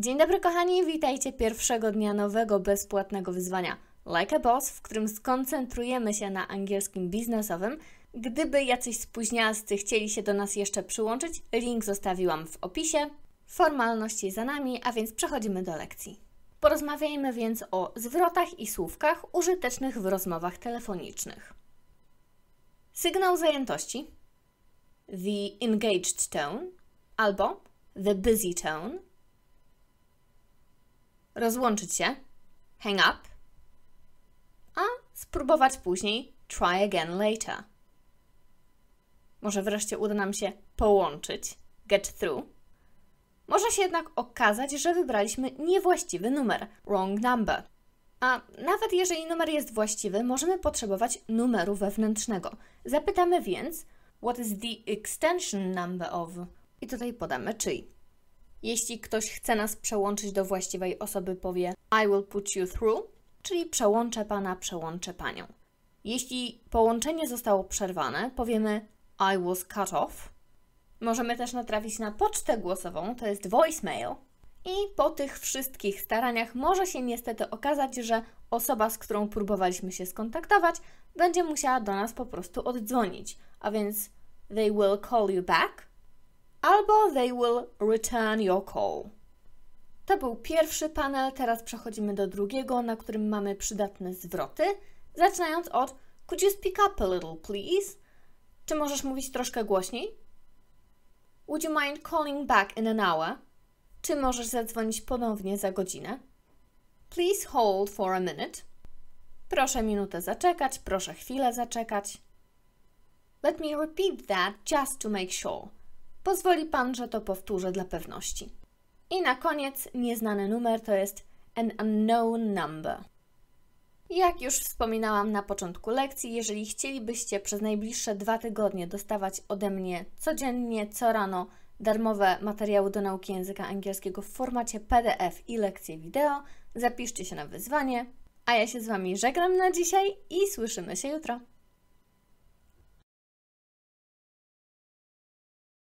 Dzień dobry kochani, witajcie pierwszego dnia nowego bezpłatnego wyzwania Like a Boss, w którym skoncentrujemy się na angielskim biznesowym. Gdyby jacyś spóźnialscy chcieli się do nas jeszcze przyłączyć, link zostawiłam w opisie. Formalności za nami, a więc przechodzimy do lekcji. Porozmawiajmy więc o zwrotach i słówkach użytecznych w rozmowach telefonicznych. Sygnał zajętości, the engaged tone albo the busy tone – rozłączyć się, hang up, a spróbować później try again later. Może wreszcie uda nam się połączyć, get through. Może się jednak okazać, że wybraliśmy niewłaściwy numer, wrong number. A nawet jeżeli numer jest właściwy, możemy potrzebować numeru wewnętrznego. Zapytamy więc, what is the extension number of? I tutaj podamy czyj. Jeśli ktoś chce nas przełączyć do właściwej osoby, powie I will put you through, czyli przełączę pana, przełączę panią. Jeśli połączenie zostało przerwane, powiemy I was cut off. Możemy też natrafić na pocztę głosową, to jest voicemail. I po tych wszystkich staraniach może się niestety okazać, że osoba, z którą próbowaliśmy się skontaktować, będzie musiała do nas po prostu oddzwonić. A więc they will call you back, albo they will return your call. To był pierwszy panel, teraz przechodzimy do drugiego, na którym mamy przydatne zwroty, zaczynając od Could you speak up a little, please? Czy możesz mówić troszkę głośniej? Would you mind calling back in an hour? Czy możesz zadzwonić ponownie za godzinę? Please hold for a minute. Proszę minutę zaczekać, proszę chwilę zaczekać. Let me repeat that just to make sure. Pozwoli Pan, że to powtórzę dla pewności. I na koniec nieznany numer to jest an unknown number. Jak już wspominałam na początku lekcji, jeżeli chcielibyście przez najbliższe dwa tygodnie dostawać ode mnie codziennie, co rano darmowe materiały do nauki języka angielskiego w formacie PDF i lekcje wideo, zapiszcie się na wyzwanie. A ja się z Wami żegnam na dzisiaj i słyszymy się jutro.